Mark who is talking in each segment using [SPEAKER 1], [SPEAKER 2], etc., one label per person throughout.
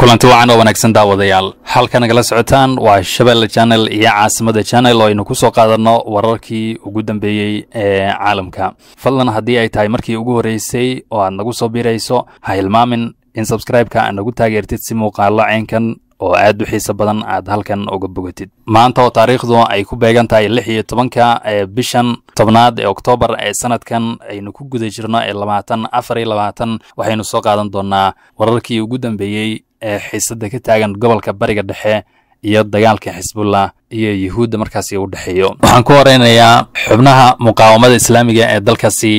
[SPEAKER 1] kulanti wacan oo wanaagsan daawadayaal halka nagala socotaan waa shabeelle janel iyo caasimada janel oo aynu ku soo qaadanno wararkii ugu dambeeyey ee caalamka fadlan haddii ay tahay markii ugu horreysay oo aad nagu soo birayso ha hilmaamin in sabskraibeka aad nagu taageertid si muuqaalo ceenkan oo aad u xiiso badan aad halkan uga bogatid maanta oo taariikhdu ay ku beegan tahay lix iyo tobanka ee bishan tobnaad ee oktoobar ee sanadkan aynu ku guda jirno ee labaatan afar iyo labaatan waxaynu soo qaadan doonaa wararkii ugu dambeeyey ee xiisada ka taagan gobolka bariga dhexe iyo dagaalka xisbullah iyo yuhuudda markaasi u dhexeeyo waxaan ku horeynayaa xubnaha muqaawamada islaamiga ee dalkaasi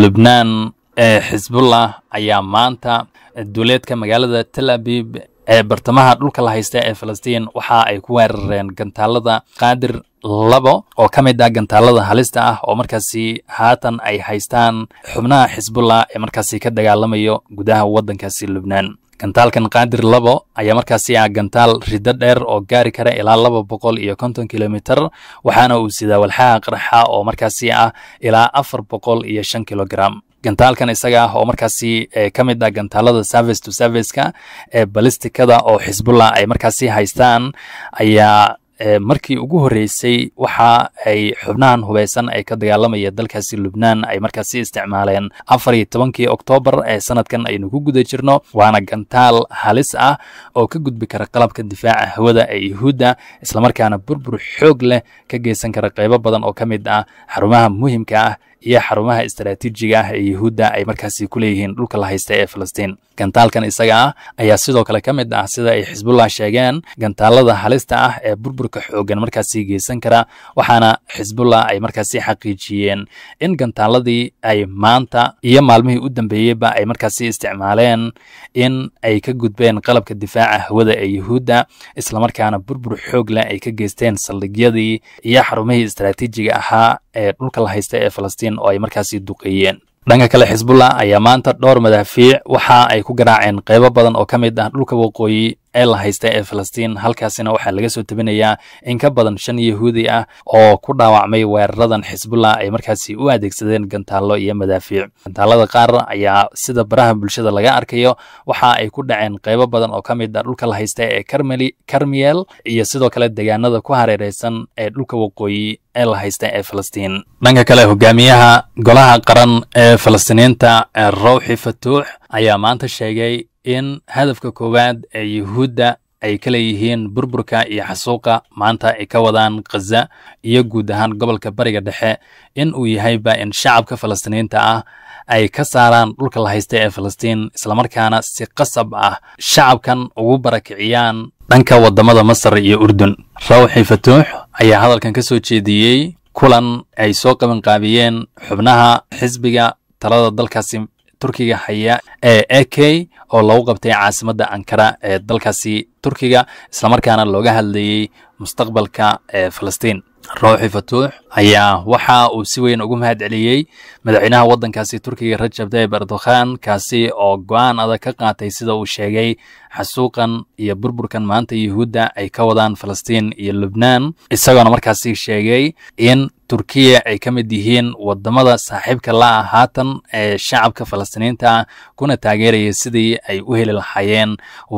[SPEAKER 1] lubnaan ee xisbullah ayaa maanta duleedka magaalada tel abib ee bartamaha dhulka la haysta ee falastiin waxa ay ku weerareen gantaalada qaadir labo oo ka mid ah gantaalada halista ah oo markaasi haatan ay haystaan xubnaha xisbullah ee markaasi ka dagaalamayo gudaha waddankaasi lubnaan gantaalkan qaadir labo ayaa markaasi ah gantaal riddo dheer oo gaari kara ilaa laba boqol iyo konton kilomiter waxaana uu sidaa walxaha qarxa oo markaasi ah ilaa afar boqol iyo shan kilogram gantaalkan isaga ah oo markaasi eh, ka mid ah gantaalada service to serviceka ee eh, balistikada oo xisbullah ay markaasi haystaan ayaa eh, markii ugu horreysay waxa ay xubnahan hubeysan ay ka dagaalamaya dalkaasi lubnaan ay markaasi isticmaaleen afar iyo tobankii oktoobar ee sanadkan aynu ku guda jirno waana gantaal halis ah oo ka gudbi kara qalabka difaaca hawada ee yuhuudda islamarkaana burbur xoog leh ka geysan kara qaybo badan oo ka mid ah xarumaha muhimka ah iyo xarumaha istaraatiijiga ah ee yuhuudda ay markaasi ku leeyihiin dhulka la haysta ee falastiin gantaalkan isaga ah ayaa sidoo kale ka mid ah sida ay xisbullah sheegeen gantaalada halista ah ee burburka xooggan markaasi geysan kara waxaana xisbullah ay markaasi xaqiijiyeen in gantaaladii ay maanta iyo maalmihii u dambeeyeyba ay markaasi isticmaaleen in ay ka gudbeen qalabka difaaca hawada ee yuhuudda islamarkaana burbur xoog leh ay ka geysteen saldhigyadii iyo xarumihii istaraatiijiga ahaa ee dhulka la haysta ee falastiin oo ay markaasi duqeeyeen dhanka kale xisbullah ayaa maanta dhowr madaafiic waxa ay ku garaaceen qaybo badan oo ka mid ah dhulka waqooyi ee la haysta ee falastiin halkaasina waxaa laga soo tabinayaa in ka badan shan yahuudi ah oo ku dhaawacmay weeraradan xisbullah ay markaasi u adeegsadeen gantaallo iyo madaafiic gantaalada qaar ayaa sida baraha bulshada laga arkayo waxa ay ku dhaceen qaybo badan oo ka mid a ah dhulka la haysta ee karmeli karmiyeel iyo sidoo kale deegaanada ku hareereysan ee dhulka waqooyi ee la haysta ee falastiin dhanka kale hogaamiyaha golaha qaran ee falastiiniinta ee rawxi fatuux ayaa maanta sheegay in hadafka koowaad ee yuhuudda ay ka leeyihiin burburka iyo xasuuqa maanta ay ka wadaan khaza iyo guud ahaan gobolka bariga dhexe in uu yahayba in shacabka falastiiniinta ah ay ka saaraan dhulka la haysta ee falastiin islamarkaana si qasab ah shacabkan ugu barakiciyaan dhanka waddamada masar iyo urdun rawxi fatuux ayaa hadalkan ka soo jeediyey kulan ay soo qabanqaabiyeen xubnaha xisbiga talada dalkaasi turkiga haya ee a k oo lagu qabtay caasimadda ankara ee dalkaasi turkiga islamarkaana looga hadlayey mustaqbalka ee falastiin rawxi fatuux ayaa waxa uu si weyn ugu mahadceliyey madaxweynaha waddankaasi turkiga rajab tayib erdokhan kaasi oo go-aan adag ka qaatay sida uu sheegay xasuuqan iyo burburkan maanta yuhuudda ay ka wadaan falastiin iyo lubnaan isagoona markaasi sheegay in turkiya ay ka mid yihiin wadamada saaxiibka la ah haatan ee shacabka falastiiniinta kuna taageeraya sidii ay u heli lahaayeen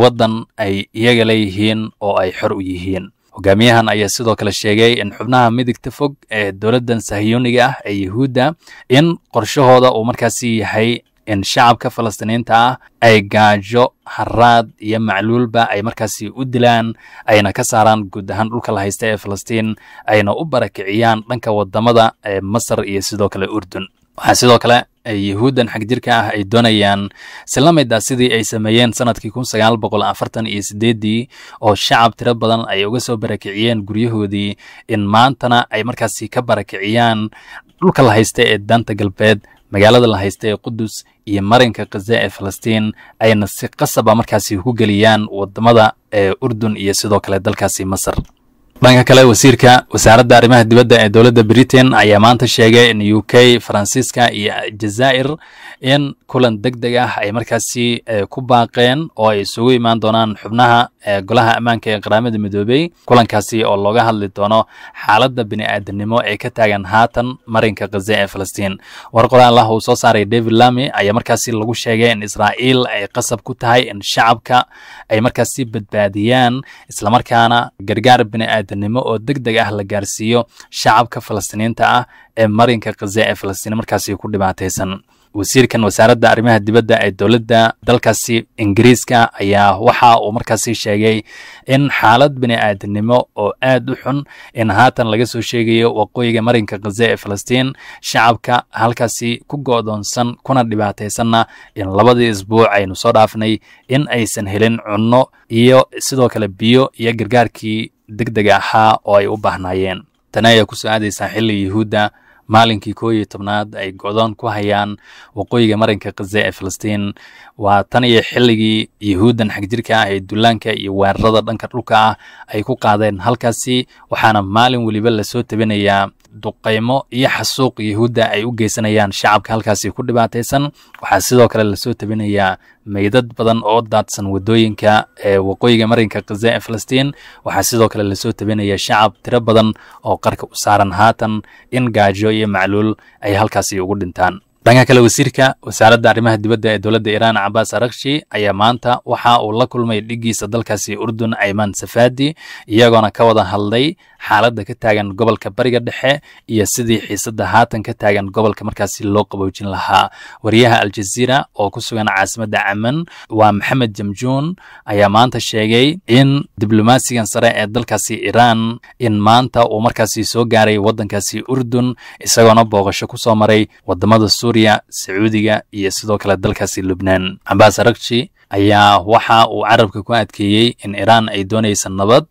[SPEAKER 1] waddan ay iyaga leeyihiin oo ay xor u yihiin hogaamiyahan ayaa sidoo kale sheegay in xubnaha midigta fog ee dowladdan sahiyuuniga ah ee yuhuudda in qorshahooda uu markaasi yahay in shacabka falastiniinta ah ay gaajo haraad iyo macluulba ay markaasi u dilaan ayna ka saaraan guud ahaan dhulka la haysta ee falastiin ayna u barakiciyaan dhanka wadamada ee masar iyo sidoo kale urdun waxaa sidoo kale ay yahuuddan xag jirka ah ay doonayaan isla mid ah sidii ay sameeyeen sanadkii kun sagaal boqol afartan iyo sideeddii oo shacab tiro badan ay uga soo barakiciyeen guryahoodii in maantana ay markaasi ka barakiciyaan dhulka la haysta ee daanta galbeed magaalada la haysta ee qudus iyo marinka khaza ee falastiin ayna si qasaba ah markaasi ku geliyaan waddamada ee urdun iyo sidoo kale dalkaasi masar dhanka kale wasiirka wasaaradda arrimaha dibadda ee dowladda britain ayaa maanta sheegay in u k faransiiska iyo jazaa'ir in kulan deg deg ah ay markaasi e, ku baaqeen oo ay isugu imaan doonaan xubnaha e, golaha ammaanka ee qaramada midoobey kulankaasi oo looga hadli doono xaaladda bini'aadanimo ee ka taagan haatan marinka khaza ee falastiin war qoraalaha uu soo saaray david lami ayaa markaasi lagu sheegay in israa'iil ay qasab ku tahay in shacabka ay markaasi badbaadiyaan islamarkaana gargaar biniaad wacyigelintanimo oo deg deg ah la gaarsiiyo shacabka falastiiniinta ah ee marinka khaza ee falastiin markaasi ku dhibaataysan wasiirkan wasaaradda arrimaha dibadda ee dowladda dalkaasi ingiriiska ayaa waxa uu markaasi sheegay in xaalad bini aadamnimo oo aad u xun in haatan laga soo sheegayo waqooyiga marinka khaza ee falastiin shacabka halkaasi ku go'doonsan kuna dhibaataysanna in labadii isbuuc aynu soo dhaafnay in aysan helin cunno iyo sidoo kale biyo iyo gargaarkii degdeg ahaa oo ay u baahnaayeen tani ayaa ku soo aadaysaa xilli yuhuudda maalinkii koo iyo tobnaad ay go-doon ku hayaan waqooyiga marinka khaze ee falastiin waa tan iyo xilligii yuhuuddan xagjirka ah ee dullaanka iyo weerarada dhanka dhulka ah ay ku qaadeen halkaasi waxaana maalin weliba lasoo tabinayaa duqaymo iyo xasuuq yahuudda ay u geysanayaan shacabka halkaasi ku dhibaataysan waxaa sidoo kale lasoo tabinayaa meydad badan oo daadsan wadooyinka ee waqooyiga marinka khaza ee falastiin waxaa sidoo kale lasoo tabinaya shacab tiro badan oo qarka u saaran haatan in gaajo iyo macluul ay halkaasi ugu dhintaan dhanka kale wasiirka wasaaradda arrimaha dibadda ee dowladda iiraan cabaas arakshi ayaa maanta waxa uu la kulmay dhigiisa dalkaasi urdun aymaan safaadi iyagoona ka wada hadlay xaaladda ka taagan gobolka bariga dhexe iyo sidii xiisadda haatan ka taagan gobolka markaasi loo qaboojin lahaa wariyaha aljaziira oo ku sugan caasimada caman waa maxamed jamjuun ayaa maanta sheegay in diblomaasigan sare ee dalkaasi iiraan in maanta uu markaasi soo gaaray waddankaasi urdun isagoona booqasho ku soo maray waddamada suuriya sacuudiga iyo sidoo kale dalkaasi lubnaan cabaas aragji ayaa waxa uu carabka ku adkeeyey in iiraan ay doonaysa nabad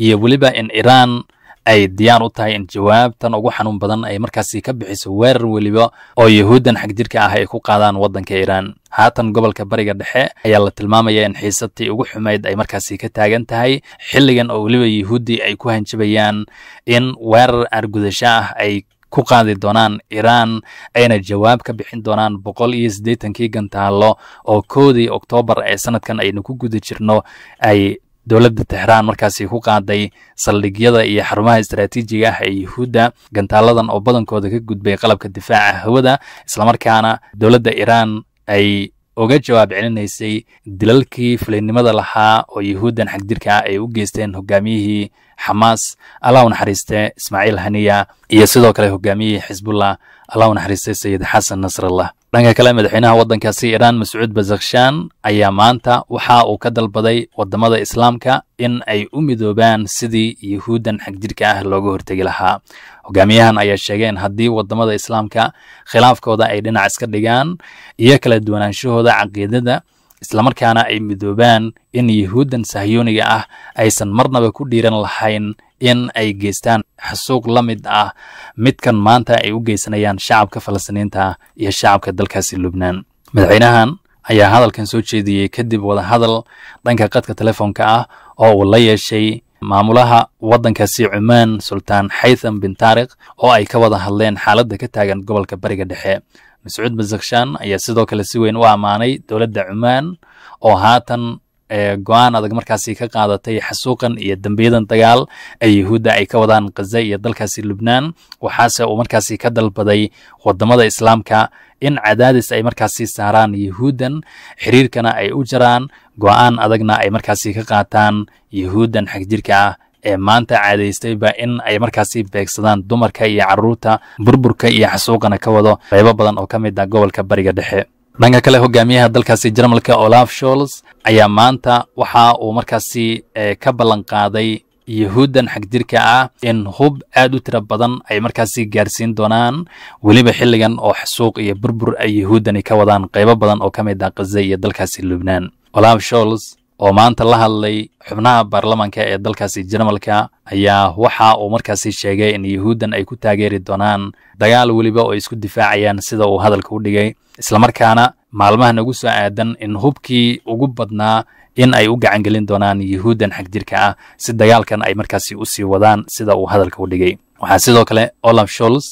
[SPEAKER 1] iyo weliba in iiraan ay diyaar u tahay in jawaabtan ugu xanuun badan ay markaasi ka bixiso weerar weliba oo yahuuddan xag jirka ah ay ku qaadaan waddanka iiraan haatan gobolka bariga dhexe ayaa la tilmaamaya in xiisadtii ugu xumayd ay markaasi ka taagan tahay xilligan oo weliba yahuuddii ay ku hanjabayaan in weerar argudasho ah ay ku qaadi doonaan iiraan ayna jawaab ka bixin doonaan boqol iyo siddeetankii gantaalo oo koodii oktoobar ee sanadkan aynu ku guda jirno ay dowladda tehraan markaasi ku qaaday saldhigyada iyo xarumaha istaraatiijiga ah ee yuhuudda gantaaladan oo badankooda ka gudbay qalabka difaaca hawada islamarkaana dowladda iiraan ay uga jawaab celinaysay dilalkii fulaynimada lahaa oo yuhuuddan xagjirka ah ay u geysteen hogaamiyihii xamaas allah u naxariiste ismaaciil haniya iyo sidoo kale hogaamiyihii xisbullah allah u naxariiste sayid xasan nasrallah dhanka kale madaxweynaha waddankaasi iiraan mascuud bazakhshan ayaa maanta waxa uu ka dalbaday waddamada islaamka in ay u midoobaan sidii yuhuuddan xagjirka ah looga hortegi lahaa hogaamiyahan ayaa sheegeen haddii waddamada islaamka khilaafkooda ay dhinac iska dhigaan iyo kala duwanaanshahooda caqiidada islamarkaana ay midoobaan in yuhuuddan sahyooniga ah aysan marnaba ku dhiiran lahayn in ay geystaan xasuuq la mid ah midkan maanta ay u geysanayaan shacabka falasniinta iyo shacabka dalkaasi lubnaan madaxweynahan ayaa hadalkan soo jeediyey kadib wadahadal dhanka qadka telefoonka ah oo uu la yeeshay maamulaha waddankaasi cumaan sultaan xaytham bin taarikh oo ay ka wada hadleen xaaladda ka taagan gobolka bariga dhexe mascuud mazakshan ayaa sidoo kale si weyn u ammaanay dowladda cumaan oo haatan eh, go-aan adag markaasi ka qaadatay xasuuqan iyo dembiyadan dagaal ee yuhuudda ay ka wadaan khaza iyo dalkaasi lubnaan waxaase uu markaasi ka dalbaday wadamada islaamka in cadaadis ay markaasi saaraan yuhuuddan xiriirkana ay u jaraan go'aan adagna ay markaasi ka qaataan yuhuuddan xagjirka ah ee maanta caadaystayba in ay markaasi beegsadaan dumarka iyo caruurta burburka iyo xasuuqana ka wado qaybo badan oo ka mid ah gobolka bariga dhexe dhanka kale hogaamiyaha dalkaasi jarmalka olaf shols ayaa maanta waxa uu markaasi ka ballanqaaday qaaday yuhuuddan xagjirka ah in hub aad u tira badan ay markaasi gaarsiin doonaan weliba xilligan oo xasuuq iyo burbur ay yuhuuddani ka wadaan qaybo badan oo ka mid ah khaza iyo dalkaasi lubnaan olaf shols oo maanta la hadlay xubnaha baarlamanka ee dalkaasi jarmalka ayaa waxa uu markaasi sheegay in yuhuuddan ay ku taageeri doonaan dagaal weliba oo isku difaacayaan sida uu hadalka u dhigay islamarkaana maalmaha ugu soo aadan in hubkii ugu badnaa in ay u gacangelin doonaan yuhuuddan xagjirka ah si dagaalkan ay markaasi u sii wadaan sida uu hadalka u dhigay waxaa sidoo kale olaf sholz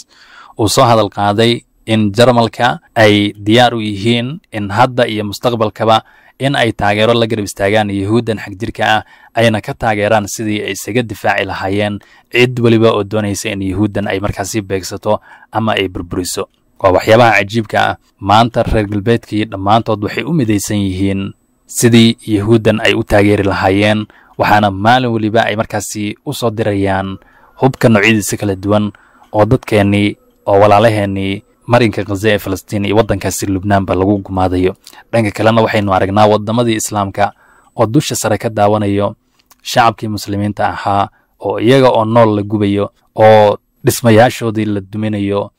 [SPEAKER 1] uu soo hadal qaaday in jarmalka ay diyaar u yihiin in hadda iyo mustaqbalkaba in ay taageero la garab istaagaan yuhuuddan xagjirka ah ayna ka taageeraan sidii ay isaga difaaci lahaayeen cid weliba oo doonaysa in yuhuuddan ay markaasi beegsato ama ay burburiso waa waxyaabaha cajiibka ah maanta reer galbeedkii dhammaantood waxay u midaysan yihiin sidii yuhuuddan ay u taageeri lahaayeen waxaana maalin weliba ay markaasi u soo dirayaan hubka noocyadiisa kala duwan oo dadkeennii oo walaalaheennii marinka khaze ee falastiin iyo waddankaasi lubnaan ba lagu gumaadayo dhanka kalena waxaynu aragnaa wadamadii islaamka oo dusha sare ka daawanayo shacabkii muslimiinta ahaa oo iyaga oo nool la gubayo oo dhismayaashoodii la duminayo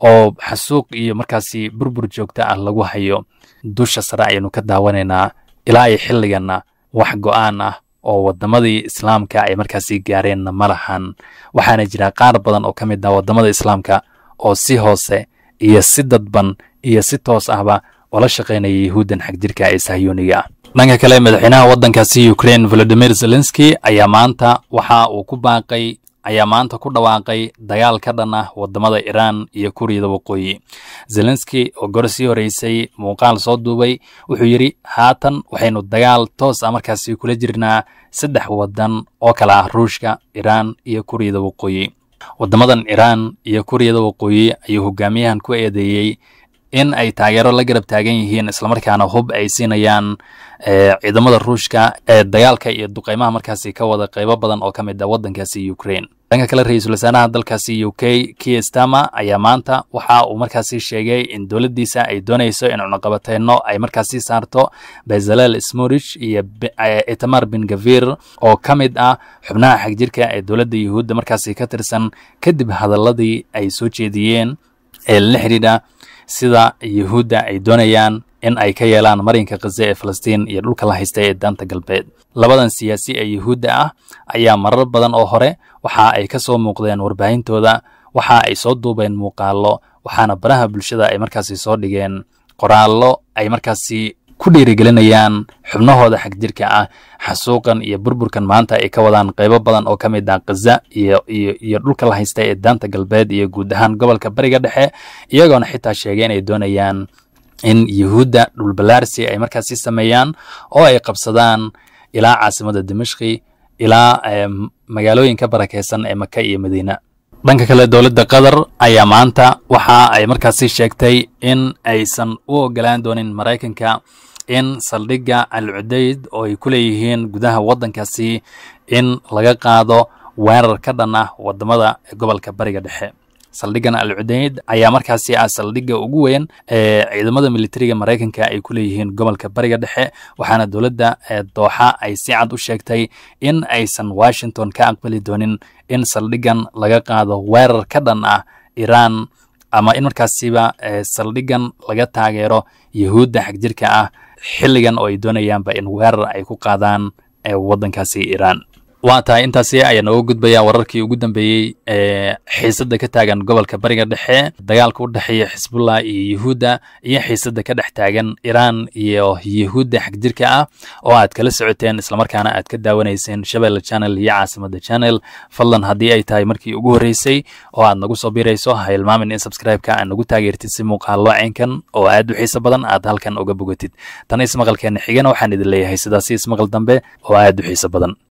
[SPEAKER 1] oo xasuuq iyo markaasi burbur joogto ah lagu hayo dusha sare ayaynu ka daawanaynaa ilaa iyo xilliganna wax go'aan ah oo wadamadii islaamka ay markaasi gaareenna ma lahan waxaana jira qaar badan oo ka mid ah wadamada islaamka oo si hoose iyo si dadban iyo si toos ahba ola shaqaynaya yahuuddan xagjirka ee sahiyoniga dhanka kale madaxweynaha waddankaasi ukrain volodimir zelenski ayaa maanta waxa uu ku baaqay ayaa maanta ku dhawaaqay dagaal ka dhan ah waddamada iraan iyo kuuriyada waqooyi zelenski oo gore sii horeysay muuqaal soo duubay wuxuu yidhi haatan waxaynu dagaal toos ah markaasi kula jirnaa saddex waddan oo kale ah ruushka iraan iyo kuuriyada waqooyi waddamadan iraan iyo kuuriyada waqooyi ayuu hogaamiyahan ku eedeeyey in ay taageero la garab taagan yihiin islamarkaana hub ay siinayaan eh, ciidamada ruushka ee dagaalka iyo duqeymaha markaasi ka wada qeybo badan oo ka mid a ah waddankaasi ukrain dhanka kale ra-iisul wasaaraha dalkaasi u k kier ayaa maanta waxa uu markaasi sheegay in dowladdiisa ay doonayso in cunaqabateyno ay markaasi saarto bezalel smorich iyo eh, itamar bingavir oo ka mid ah xubnaha xagjirka ee dowladda yuhuudda markaasi ka tirsan kadib hadaladii ay soo jeediyeen ee eh, la xidhiidha sida yuhuudda ay doonayaan in ay ka yeelaan marinka khase ee falastiin iyo dhulka la haysta ee daanta galbeed labadan siyaasi ee yuhuudda ah ayaa marar badan oo hore waxa ay ka soo muuqdeen warbaahintooda waxa ay soo duubeen muuqaallo waxaana baraha bulshada ay markaasi soo dhigeen qoraallo ay markaasi ku dhiirigelinayaan xubnahooda xagjirka ah xasuuqan iyo burburkan maanta ay ka wadaan qaybo badan oo ka mid ah khaza iyo dhulka la haysta ee daanta galbeed iyo guud ahaan gobolka bariga dhexe iyagoona xitaa sheegay inay doonayaan in yuhuudda dhulbalaarsi ay markaasi sameeyaan oo ay qabsadaan ilaa caasimada dimashki ilaa eh, magaalooyinka barakeysan ee maka iyo madiina dhanka kale dowladda qatar ayaa maanta waxa ay markaasi sheegtay in aysan u ogolaan doonin maraykanka in saldhigga alcudayd oo ay ku leeyihiin gudaha waddankaasi in laga qaado weerar ka dhan ah waddamada gobolka bariga dhexe saldhiggan alcudeyd ayaa markaasi ah saldhigga ugu weyn ee ciidamada militariga maraykanka ay ku leeyihiin gobolka bariga dhexe waxaana dowladda dooxa ay si cad u sheegtay in aysan washington ka aqbali doonin in saldhiggan laga qaado weerar ka dhan ah iraan ama in markaasiba saldhiggan laga taageero yuhuudda xagjirka ah xilligan oo ay doonayaanba in weerar ay ku qaadaan eh, wadankaasi iiraan waa tahay intaasi ayaa nooga gudbayaa wararkii ugu dambeeyey ee xiisadda ka taagan gobolka bariga dhexe dagaalka u dhexeeya xisbullah iyo yuhuudda iyo xiisadda ka dhex taagan iraan iyo yuhuudda xagjirka ah oo aad kala socoteen islamarkaana aad ka daawanayseen shabeelle channel iyo caasimada channel fadlan haddii ay tahay markii ugu horreysay oo aad nagu soo biirayso ha in subscribe-ka aad nagu taageertid si muuqaal loocinkan oo aad u xiiso badan aad halkan uga bogatid tan ismaqalkeena xigana waxaan idin leeyahay sidaasi ismaqal dambe oo aad u xiiso badan